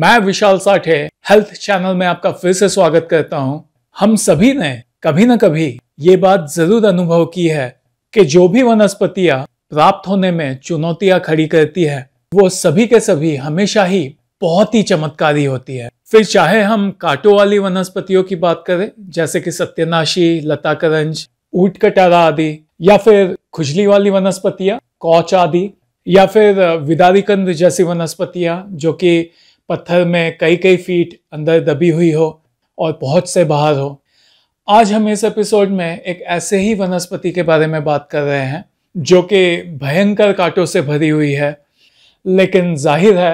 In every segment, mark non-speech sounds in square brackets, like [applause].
मैं विशाल Sathe health channel में आपका फिर से स्वागत करता हूं। हम सभी ने कभी न कभी ये बात जरूर अनुभव की है कि जो भी वनस्पतियां प्राप्त होने में चुनौतियां खड़ी करती है वो सभी के सभी हमेशा ही बहुत ही चमत्कारी होती है फिर चाहे हम काटो वाली वनस्पतियों की बात करें जैसे कि सत्यनाशी लता करंज ऊट कटारा आदि या फिर खुजली वाली वनस्पतियां कौच आदि या फिर कंद जैसी वनस्पतियां जो कि पत्थर में कई कई फीट अंदर दबी हुई हो और बहुत से बाहर हो आज हम इस एपिसोड में एक ऐसे ही वनस्पति के बारे में बात कर रहे हैं जो कि भयंकर कांटों से भरी हुई है लेकिन जाहिर है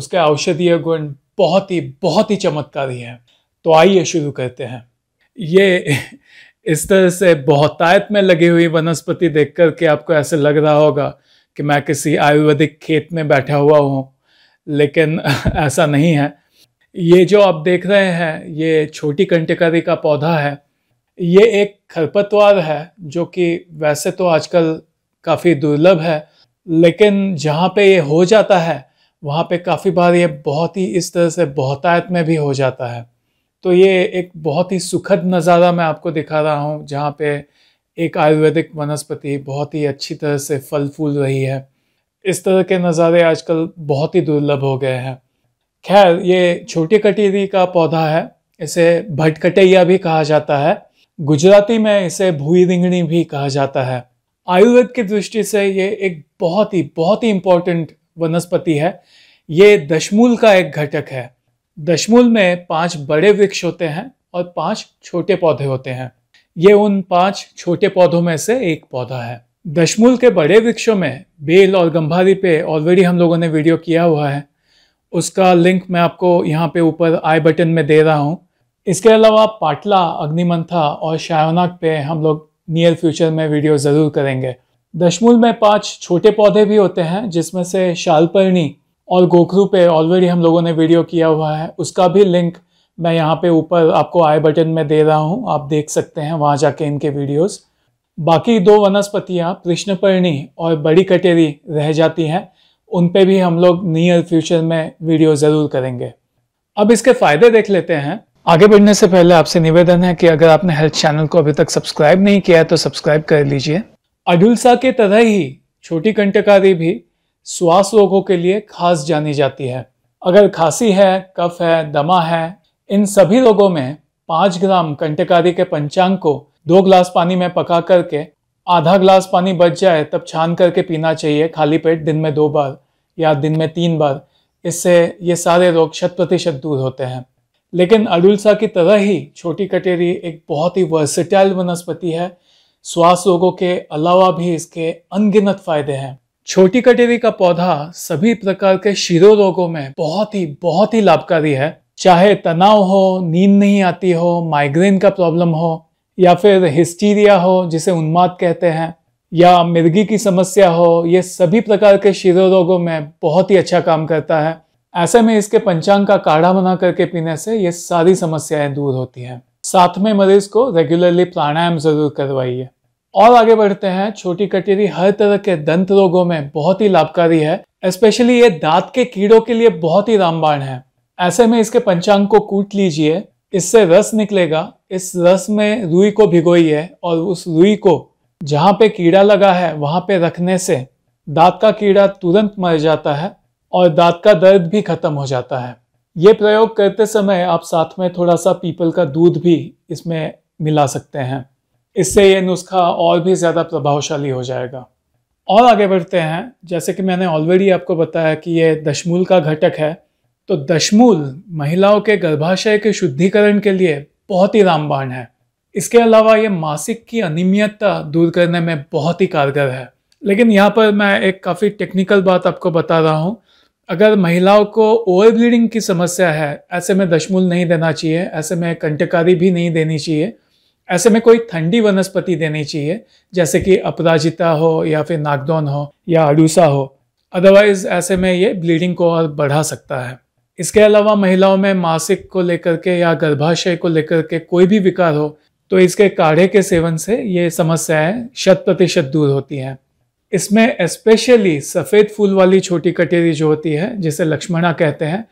उसके औषधीय गुण बहुत ही बहुत ही चमत्कारी है तो आइए शुरू करते हैं ये इस तरह से बहुतायत में लगी हुई वनस्पति देख कर के आपको ऐसे लग रहा होगा कि मैं किसी आयुर्वेदिक खेत में बैठा हुआ हूँ लेकिन [laughs] ऐसा नहीं है ये जो आप देख रहे हैं ये छोटी कंटेकारी का पौधा है ये एक खरपतवार है जो कि वैसे तो आजकल काफ़ी दुर्लभ है लेकिन जहाँ पे ये हो जाता है वहाँ पे काफ़ी बार ये बहुत ही इस तरह से बहुतायत में भी हो जाता है तो ये एक बहुत ही सुखद नज़ारा मैं आपको दिखा रहा हूँ जहाँ पे एक आयुर्वेदिक वनस्पति बहुत ही अच्छी तरह से फल फूल रही है इस तरह के नज़ारे आजकल बहुत ही दुर्लभ हो गए हैं खैर ये छोटी कटेरी का पौधा है इसे भटकटैया भी कहा जाता है गुजराती में इसे भूई रिंगणी भी कहा जाता है आयुर्वेद की दृष्टि से ये एक बहुत ही बहुत ही इंपॉर्टेंट वनस्पति है ये दशमूल का एक घटक है दशमूल में पांच बड़े वृक्ष होते हैं और पांच छोटे पौधे होते हैं ये उन पांच छोटे पौधों में से एक पौधा है दशमूल के बड़े वृक्षों में बेल और गंभारी पे ऑलरेडी हम लोगों ने वीडियो किया हुआ है उसका लिंक मैं आपको यहाँ पे ऊपर आई बटन में दे रहा हूँ इसके अलावा पाटला अग्निमंथा और शायनाक पे हम लोग नियर फ्यूचर में वीडियो ज़रूर करेंगे दशमूल में पांच छोटे पौधे भी होते हैं जिसमें से शालपर्णी और गोखरू पे ऑलरेडी हम लोगों ने वीडियो किया हुआ है उसका भी लिंक मैं यहाँ पे ऊपर आपको आई बटन में दे रहा हूँ आप देख सकते हैं वहाँ जाके इनके वीडियोज़ बाकी दो वनस्पतियाँ कृष्णपर्णी और बड़ी कटेरी रह जाती हैं उन पे भी हम लोग नियर फ्यूचर में वीडियो ज़रूर करेंगे अब इसके फ़ायदे देख लेते हैं आगे बढ़ने से पहले आपसे निवेदन है कि अगर आपने हेल्थ चैनल को अभी तक सब्सक्राइब नहीं किया है तो सब्सक्राइब कर लीजिए अडुलसा के तरह ही छोटी कंटकारी भी श्वास रोगों के लिए खास जानी जाती है अगर खांसी है कफ है दमा है इन सभी रोगों में पाँच ग्राम कंटकारी के पंचांग को दो ग्लास पानी में पका करके आधा ग्लास पानी बच जाए तब छान करके पीना चाहिए खाली पेट दिन में दो बार या दिन में तीन बार इससे ये सारे रोग शत प्रतिशत दूर होते हैं लेकिन अड़ुलसा की तरह ही छोटी कटेरी एक बहुत ही वर्सिटाइल वनस्पति है श्वास रोगों के अलावा भी इसके अनगिनत फायदे हैं छोटी कटेरी का पौधा सभी प्रकार के शिरो रोगों में बहुत ही बहुत ही लाभकारी है चाहे तनाव हो नींद नहीं आती हो माइग्रेन का प्रॉब्लम हो या फिर हिस्टीरिया हो जिसे उन्माद कहते हैं या मिर्गी की समस्या हो ये सभी प्रकार के शिरो रोगों में बहुत ही अच्छा काम करता है ऐसे में इसके पंचांग का काढ़ा बना करके पीने से ये सारी समस्याएं दूर होती हैं साथ में मरीज को रेगुलरली प्राणायाम जरूर करवाइए और आगे बढ़ते हैं छोटी कटेरी हर तरह के दंत रोगों में बहुत ही लाभकारी है स्पेशली ये दांत के कीड़ों के लिए बहुत ही रामबाण है ऐसे में इसके पंचांग को कूट लीजिए इससे रस निकलेगा इस रस में रुई को भिगोइए और उस रुई को जहाँ पे कीड़ा लगा है वहाँ पे रखने से दांत का कीड़ा तुरंत मर जाता है और दांत का दर्द भी खत्म हो जाता है ये प्रयोग करते समय आप साथ में थोड़ा सा पीपल का दूध भी इसमें मिला सकते हैं इससे ये नुस्खा और भी ज़्यादा प्रभावशाली हो जाएगा और आगे बढ़ते हैं जैसे कि मैंने ऑलरेडी आपको बताया कि ये दशमूल का घटक है तो दशमूल महिलाओं के गर्भाशय के शुद्धिकरण के लिए बहुत ही रामबाण है इसके अलावा ये मासिक की अनियमितता दूर करने में बहुत ही कारगर है लेकिन यहाँ पर मैं एक काफ़ी टेक्निकल बात आपको बता रहा हूँ अगर महिलाओं को ओवर ब्लीडिंग की समस्या है ऐसे में दशमूल नहीं देना चाहिए ऐसे में कंटकारी भी नहीं देनी चाहिए ऐसे में कोई ठंडी वनस्पति देनी चाहिए जैसे कि अपराजिता हो या फिर नागदौन हो या अड़ूसा हो अदरवाइज ऐसे में ये ब्लीडिंग को और बढ़ा सकता है इसके अलावा महिलाओं में मासिक को लेकर के या गर्भाशय को लेकर के कोई भी विकार हो तो इसके काढ़े के सेवन से ये समस्याएं शत प्रतिशत दूर होती हैं इसमें स्पेशली सफ़ेद फूल वाली छोटी कटेरी जो होती है जिसे लक्ष्मणा कहते हैं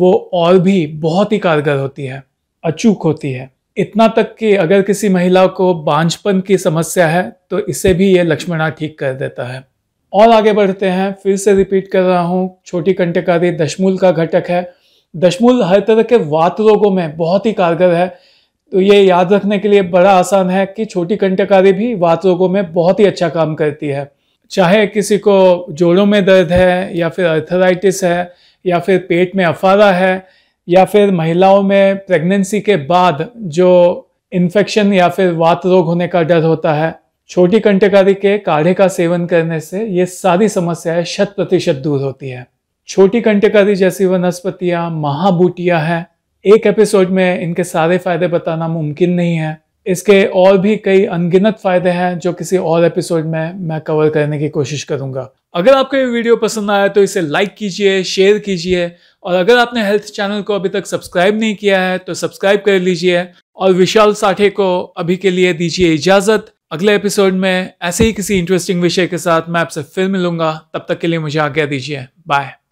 वो और भी बहुत ही कारगर होती है अचूक होती है इतना तक कि अगर किसी महिला को बांझपन की समस्या है तो इसे भी ये लक्ष्मणा ठीक कर देता है और आगे बढ़ते हैं फिर से रिपीट कर रहा हूँ छोटी कंटकारी दशमूल का घटक है दशमूल हर तरह के वात रोगों में बहुत ही कारगर है तो ये याद रखने के लिए बड़ा आसान है कि छोटी कंटकारी भी वात रोगों में बहुत ही अच्छा काम करती है चाहे किसी को जोड़ों में दर्द है या फिर अर्थराइटिस है या फिर पेट में अफारा है या फिर महिलाओं में प्रेगनेंसी के बाद जो इन्फेक्शन या फिर वात रोग होने का डर होता है छोटी कंटकारी के काढ़े का सेवन करने से ये सारी समस्याएं शत प्रतिशत दूर होती है छोटी कंटकारी जैसी वनस्पतियाँ महाबूटियाँ हैं एक एपिसोड में इनके सारे फायदे बताना मुमकिन नहीं है इसके और भी कई अनगिनत फायदे हैं जो किसी और एपिसोड में मैं कवर करने की कोशिश करूंगा अगर आपको ये वीडियो पसंद आया तो इसे लाइक कीजिए शेयर कीजिए और अगर आपने हेल्थ चैनल को अभी तक सब्सक्राइब नहीं किया है तो सब्सक्राइब कर लीजिए और विशाल साठे को अभी के लिए दीजिए इजाज़त अगले एपिसोड में ऐसे ही किसी इंटरेस्टिंग विषय के साथ मैं आपसे फिर मिलूंगा तब तक के लिए मुझे आज्ञा दीजिए बाय